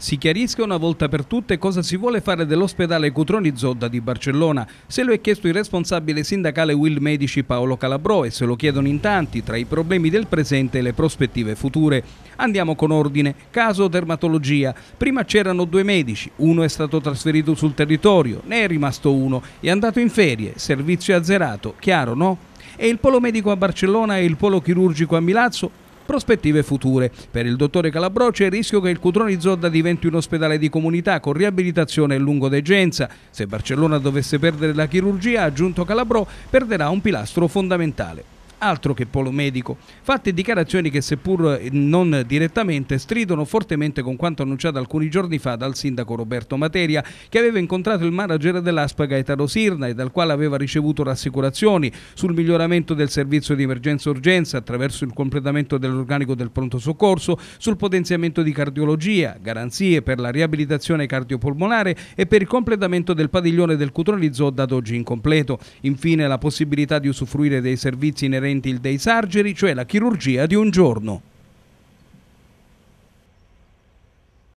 Si chiarisca una volta per tutte cosa si vuole fare dell'ospedale Cutroni Zodda di Barcellona. Se lo è chiesto il responsabile sindacale Will Medici Paolo Calabro e se lo chiedono in tanti tra i problemi del presente e le prospettive future. Andiamo con ordine. Caso dermatologia. Prima c'erano due medici, uno è stato trasferito sul territorio, ne è rimasto uno, è andato in ferie, servizio azzerato, chiaro no? E il polo medico a Barcellona e il polo chirurgico a Milazzo prospettive future. Per il dottore Calabro c'è il rischio che il Cutroni Zodda diventi un ospedale di comunità con riabilitazione e lungodegenza. Se Barcellona dovesse perdere la chirurgia, ha aggiunto Calabro, perderà un pilastro fondamentale altro che polo medico. Fatte dichiarazioni che seppur non direttamente stridono fortemente con quanto annunciato alcuni giorni fa dal sindaco Roberto Materia che aveva incontrato il manager dell'Aspa Gaetano Sirna e dal quale aveva ricevuto rassicurazioni sul miglioramento del servizio di emergenza urgenza attraverso il completamento dell'organico del pronto soccorso, sul potenziamento di cardiologia, garanzie per la riabilitazione cardiopolmonare e per il completamento del padiglione del Cutronizzo ad oggi incompleto. Infine la possibilità di usufruire dei servizi inerenti inerenti il day surgery, cioè la chirurgia di un giorno.